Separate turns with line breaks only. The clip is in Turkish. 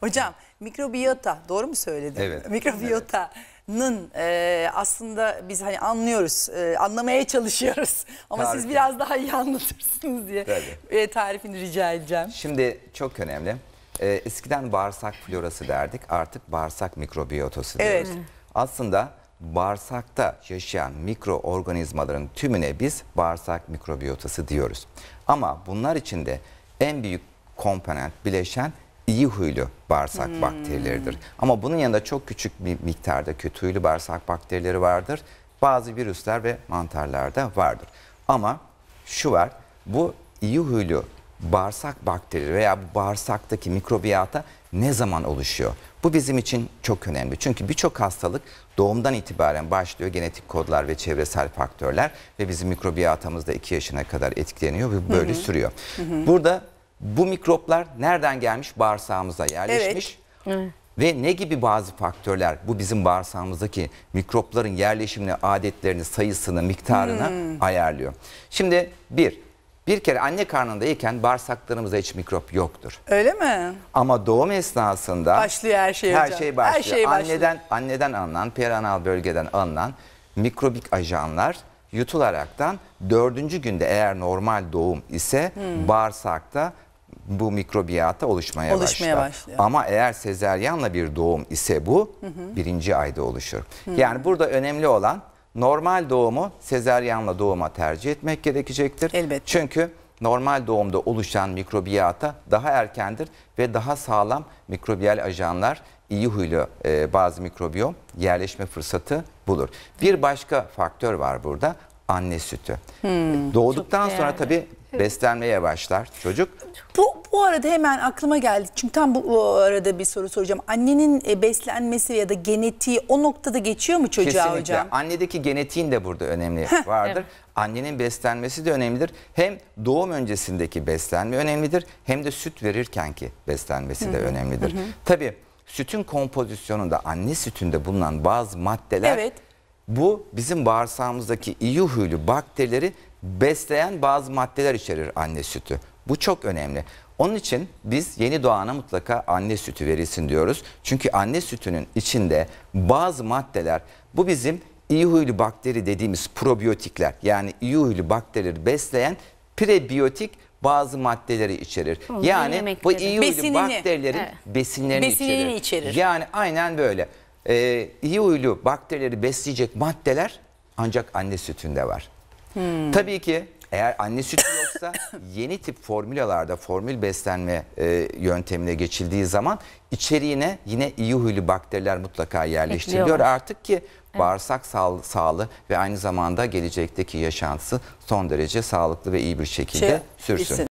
Hocam mikrobiyota doğru mu söyledim? Evet. Mikrobiyotanın e, aslında biz hani anlıyoruz, e, anlamaya çalışıyoruz. Ama Tarif siz biraz daha iyi anlatırsınız diye e, tarifini rica edeceğim. Şimdi çok önemli. E, eskiden bağırsak florası derdik artık bağırsak mikrobiyotası Evet. diyoruz. Aslında bağırsakta yaşayan mikroorganizmaların tümüne biz bağırsak mikrobiyotası diyoruz. Ama bunlar içinde en büyük komponent bileşen iyi huylu bağırsak hmm. bakterileridir. Ama bunun yanında çok küçük bir miktarda kötü huylu bağırsak bakterileri vardır. Bazı virüsler ve mantarlarda vardır. Ama şu var, bu iyi huylu bağırsak bakterileri veya bu bağırsaktaki mikrobiyata ne zaman oluşuyor? Bu bizim için çok önemli. Çünkü birçok hastalık doğumdan itibaren başlıyor. Genetik kodlar ve çevresel faktörler ve bizim mikrobiyatamız da 2 yaşına kadar etkileniyor ve böyle hı hı. sürüyor. Hı hı. Burada bu mikroplar nereden gelmiş? Bağırsağımıza yerleşmiş. Evet. Ve ne gibi bazı faktörler bu bizim bağırsağımızdaki mikropların yerleşimini, adetlerini, sayısını, miktarını hmm. ayarlıyor. Şimdi bir, bir kere anne karnındayken bağırsaklarımızda hiç mikrop yoktur. Öyle mi? Ama doğum esnasında başlıyor her şey her hocam. şey başlıyor. Her şey başlıyor. Anneden anneden alınan, peranal bölgeden alınan mikrobik ajanlar yutularaktan dördüncü günde eğer normal doğum ise hmm. bağırsakta bu mikrobiyata oluşmaya, oluşmaya başlar. başlıyor. Ama eğer sezeryanla bir doğum ise bu hı hı. birinci ayda oluşur. Hı Yani burada önemli olan normal doğumu sezeryanla doğuma tercih etmek gerekecektir. Elbette. Çünkü normal doğumda oluşan mikrobiyata daha erkendir ve daha sağlam mikrobiyal ajanlar iyi huylu e, bazı mikrobiyom yerleşme fırsatı bulur. Bir başka faktör var burada anne sütü. Hmm, Doğduktan sonra değerli. tabii beslenmeye başlar çocuk. Bu bu arada hemen aklıma geldi. Çünkü tam bu, arada bir soru soracağım. Annenin e, beslenmesi ya da genetiği o noktada geçiyor mu çocuğa Kesinlikle. hocam? Kesinlikle. Annedeki genetiğin de burada önemli vardır. Evet. Annenin beslenmesi de önemlidir. Hem doğum öncesindeki beslenme önemlidir hem de süt verirkenki beslenmesi de önemlidir. Hı Tabii sütün kompozisyonunda anne sütünde bulunan bazı maddeler evet bu bizim bağırsağımızdaki iyi huylü bakterileri besleyen bazı maddeler içerir anne sütü. Bu çok önemli. Onun için biz yeni doğana mutlaka anne sütü verilsin diyoruz. Çünkü anne sütünün içinde bazı maddeler bu bizim iyi huylu bakteri dediğimiz probiyotikler yani iyi huylu bakterileri besleyen prebiyotik bazı maddeleri içerir. Hı, yani bu iyi huylu besinini, bakterilerin evet. besinlerini, besinini içerir. içerir. Yani aynen böyle e, iyi huylu bakterileri besleyecek maddeler ancak anne sütünde var. Hmm. Tabii ki eğer anne sütü yoksa yeni tip formülalarda formül beslenme e, yöntemine geçildiği zaman içeriğine yine iyi huylu bakteriler mutlaka yerleştiriliyor. Artık ki bağırsak sağ, sağlığı ve aynı zamanda gelecekteki yaşantısı son derece sağlıklı ve iyi bir şekilde şey, sürsün. Bilsin.